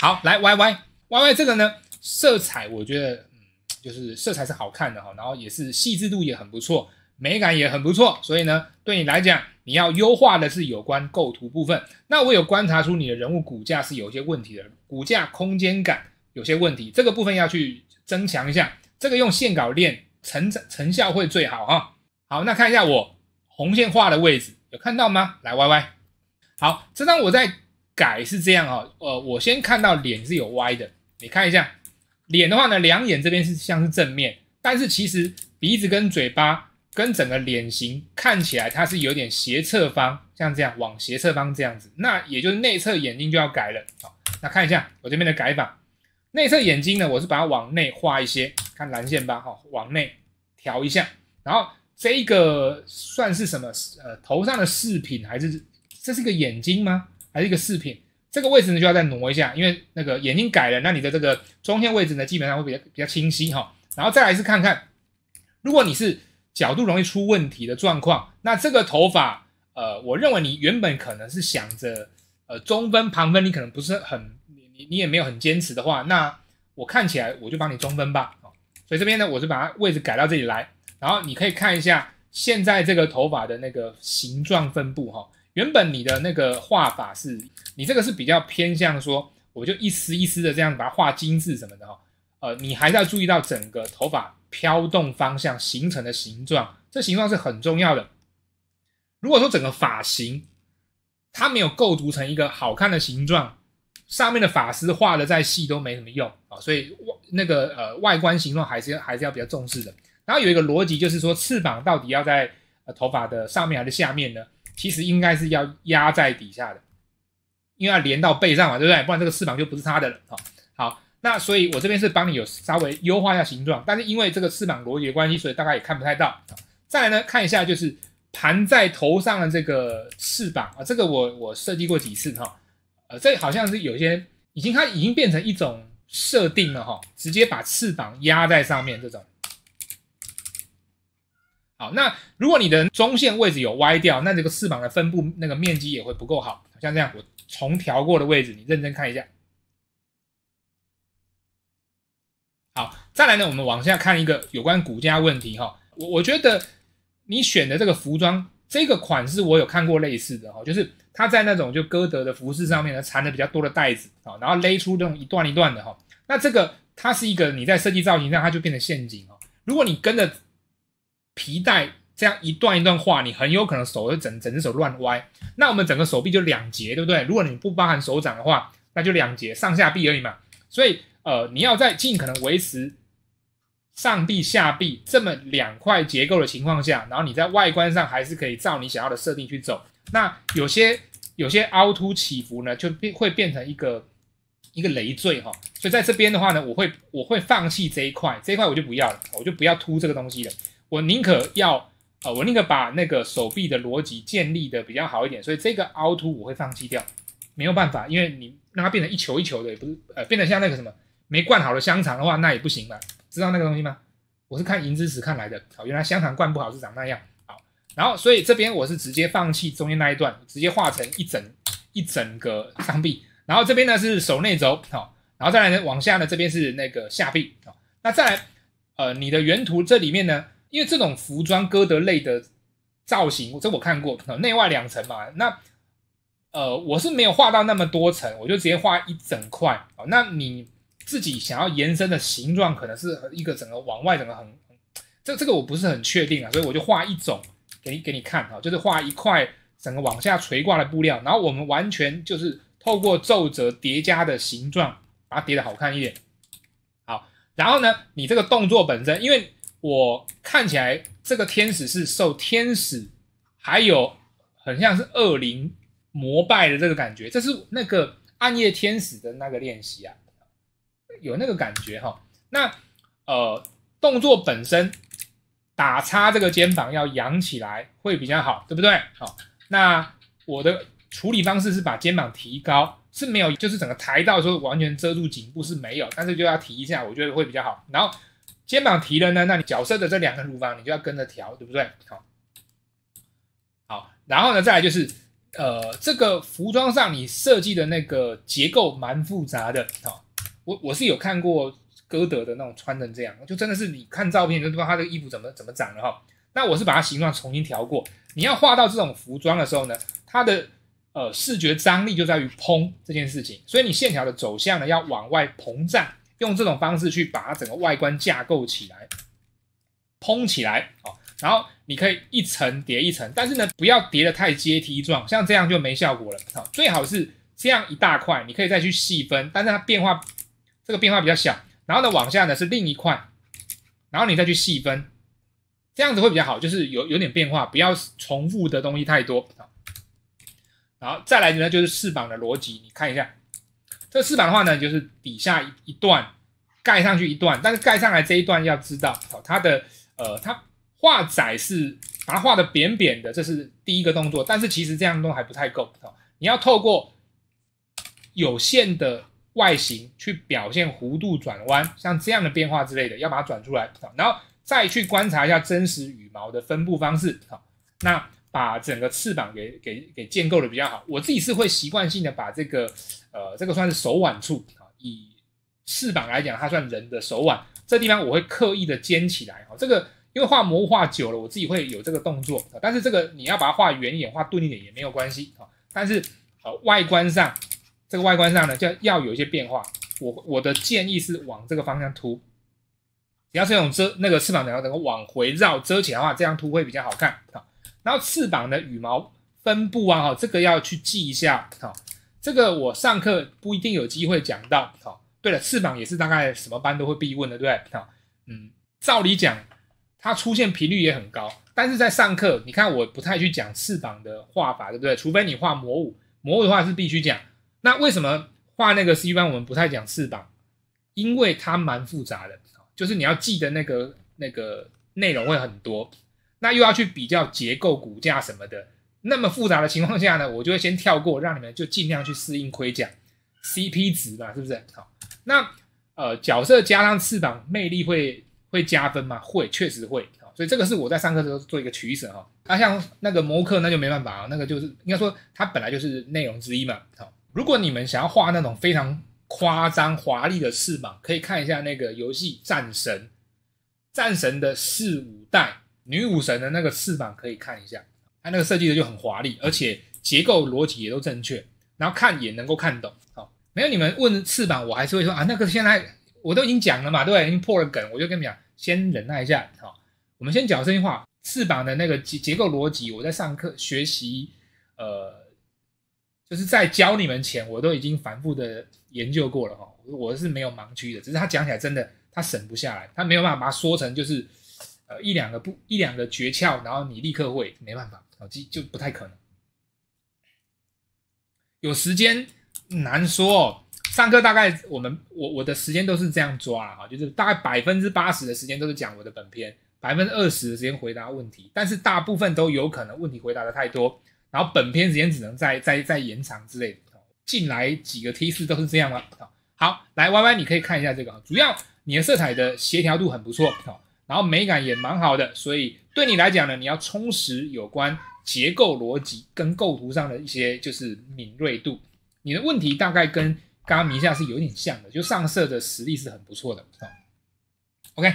好，来 yy yy 这个呢，色彩我觉得，嗯，就是色彩是好看的哈，然后也是细致度也很不错，美感也很不错，所以呢，对你来讲，你要优化的是有关构图部分。那我有观察出你的人物骨架是有一些问题的，骨架空间感有些问题，这个部分要去增强一下。这个用线稿练成成效会最好哈。好，那看一下我红线画的位置。看到吗？来歪歪，好，这张我在改是这样哦，呃，我先看到脸是有歪的，你看一下，脸的话呢，两眼这边是像是正面，但是其实鼻子跟嘴巴跟整个脸型看起来它是有点斜侧方，像这样往斜侧方这样子，那也就是内侧眼睛就要改了，好，那看一下我这边的改法，内侧眼睛呢，我是把它往内画一些，看蓝线吧，哈，往内调一下，然后。这一个算是什么？呃，头上的饰品还是这是个眼睛吗？还是一个饰品？这个位置呢，就要再挪一下，因为那个眼睛改了，那你的这个中间位置呢，基本上会比较比较清晰哈。然后再来一次看看，如果你是角度容易出问题的状况，那这个头发，呃，我认为你原本可能是想着，呃，中分、旁分，你可能不是很，你你也没有很坚持的话，那我看起来我就帮你中分吧。所以这边呢，我就把它位置改到这里来。然后你可以看一下现在这个头发的那个形状分布哈，原本你的那个画法是你这个是比较偏向说我就一丝一丝的这样把它画精致什么的哈，呃，你还是要注意到整个头发飘动方向形成的形状，这形状是很重要的。如果说整个发型它没有构图成一个好看的形状，上面的发丝画的再细都没什么用啊，所以外那个呃外观形状还是要还是要比较重视的。然后有一个逻辑就是说，翅膀到底要在呃头发的上面还是下面呢？其实应该是要压在底下的，因为要连到背上嘛，对不对？不然这个翅膀就不是它的了哈。好，那所以我这边是帮你有稍微优化一下形状，但是因为这个翅膀逻辑的关系，所以大概也看不太到。再来呢，看一下就是盘在头上的这个翅膀啊，这个我我设计过几次哈，呃，这好像是有些已经它已经变成一种设定了哈，直接把翅膀压在上面这种。好，那如果你的中线位置有歪掉，那这个翅膀的分布那个面积也会不够，好像这样我重调过的位置，你认真看一下。好，再来呢，我们往下看一个有关骨架问题哈。我我觉得你选的这个服装这个款式我有看过类似的哈，就是它在那种就歌德的服饰上面呢，缠的比较多的带子啊，然后勒出那种一段一段的哈。那这个它是一个你在设计造型上它就变成陷阱哦。如果你跟着。皮带这样一段一段画，你很有可能手会整整只手乱歪。那我们整个手臂就两节，对不对？如果你不包含手掌的话，那就两节上下臂而已嘛。所以呃，你要在尽可能维持上臂下臂这么两块结构的情况下，然后你在外观上还是可以照你想要的设定去走。那有些有些凹凸起伏呢，就变会变成一个一个累赘哈。所以在这边的话呢，我会我会放弃这一块，这一块我就不要了，我就不要凸这个东西了。我宁可要，呃，我宁可把那个手臂的逻辑建立的比较好一点，所以这个凹凸我会放弃掉，没有办法，因为你让它变成一球一球的，也不是，呃，变得像那个什么没灌好的香肠的话，那也不行嘛，知道那个东西吗？我是看《银之石》看来的，好，原来香肠灌不好是长那样，好，然后所以这边我是直接放弃中间那一段，直接画成一整一整个上臂，然后这边呢是手内轴，好，然后再来呢往下呢这边是那个下臂，好，那再来，呃，你的原图这里面呢。因为这种服装歌德类的造型，这我看过，内外两层嘛。那呃，我是没有画到那么多层，我就直接画一整块。哦，那你自己想要延伸的形状，可能是一个整个往外整个很，这这个我不是很确定啊，所以我就画一种给你给你看啊，就是画一块整个往下垂挂的布料，然后我们完全就是透过皱褶叠加的形状，把它叠的好看一点。好，然后呢，你这个动作本身，因为。我看起来这个天使是受天使，还有很像是恶灵膜拜的这个感觉，这是那个暗夜天使的那个练习啊，有那个感觉哈。那呃，动作本身打叉这个肩膀要扬起来会比较好，对不对？好，那我的处理方式是把肩膀提高，是没有，就是整个抬到说完全遮住颈部是没有，但是就要提一下，我觉得会比较好，然后。肩膀提了呢，那你角色的这两个乳房你就要跟着调，对不对？好，好，然后呢，再来就是，呃，这个服装上你设计的那个结构蛮复杂的，好，我我是有看过歌德的那种穿成这样，就真的是你看照片那知道他这个衣服怎么怎么长了哈。那我是把它形状重新调过。你要画到这种服装的时候呢，它的呃视觉张力就在于“膨”这件事情，所以你线条的走向呢要往外膨胀。用这种方式去把它整个外观架构起来，蓬起来啊，然后你可以一层叠一层，但是呢，不要叠的太阶梯状，像这样就没效果了啊。最好是这样一大块，你可以再去细分，但是它变化这个变化比较小。然后呢，往下呢是另一块，然后你再去细分，这样子会比较好，就是有有点变化，不要重复的东西太多啊。然后再来呢就是翅膀的逻辑，你看一下。这四板的话呢，就是底下一一段盖上去一段，但是盖上来这一段要知道哦，它的呃，它画窄是把它画的扁扁的，这是第一个动作。但是其实这样弄还不太够哦，你要透过有限的外形去表现弧度转弯，像这样的变化之类的，要把它转出来。然后再去观察一下真实羽毛的分布方式啊，那。把整个翅膀给给给建构的比较好，我自己是会习惯性的把这个，呃，这个算是手腕处啊，以翅膀来讲，它算人的手腕，这地方我会刻意的尖起来啊。这个因为画模画久了，我自己会有这个动作，但是这个你要把它画圆一点，画钝一点也没有关系啊。但是呃，外观上这个外观上呢，就要有一些变化。我我的建议是往这个方向凸。你要是种遮那个翅膀，然后能够往回绕遮起来的话，这样凸会比较好看啊。然后翅膀的羽毛分布啊，哈，这个要去记一下，哈，这个我上课不一定有机会讲到，哈。对了，翅膀也是大概什么班都会必问的，对不对？哈，嗯，照理讲，它出现频率也很高，但是在上课，你看我不太去讲翅膀的画法，对不对？除非你画魔物，魔物的话是必须讲。那为什么画那个 C 班我们不太讲翅膀？因为它蛮复杂的，就是你要记的那个那个内容会很多。那又要去比较结构骨架什么的，那么复杂的情况下呢，我就会先跳过，让你们就尽量去适应盔甲 CP 值吧，是不是？好，那呃，角色加上翅膀，魅力会会加分嘛？会，确实会。所以这个是我在上课的时候做一个取舍哈。那像那个模克那就没办法啊，那个就是应该说它本来就是内容之一嘛。好，如果你们想要画那种非常夸张华丽的翅膀，可以看一下那个游戏《战神》，战神的四五代。女武神的那个翅膀可以看一下，它那个设计的就很华丽，而且结构逻辑也都正确，然后看也能够看懂。好，没有你们问翅膀，我还是会说啊，那个现在我都已经讲了嘛，对，已经破了梗，我就跟你们讲，先忍耐一下。好，我们先讲这句话，翅膀的那个结结构逻辑，我在上课学习，呃，就是在教你们前，我都已经反复的研究过了。哈，我是没有盲区的，只是他讲起来真的他省不下来，他没有办法把它说成就是。呃，一两个不一两个诀窍，然后你立刻会没办法，考级就不太可能。有时间难说，哦，上课大概我们我我的时间都是这样抓哈，就是大概百分之八十的时间都是讲我的本片，百分之二十的时间回答问题，但是大部分都有可能问题回答的太多，然后本篇时间只能再再再延长之类的。进来几个提示都是这样了，好来 Y Y 你可以看一下这个，主要你的色彩的协调度很不错，好。然后美感也蛮好的，所以对你来讲呢，你要充实有关结构逻辑跟构图上的一些就是敏锐度。你的问题大概跟刚刚名下是有点像的，就上色的实力是很不错的。OK。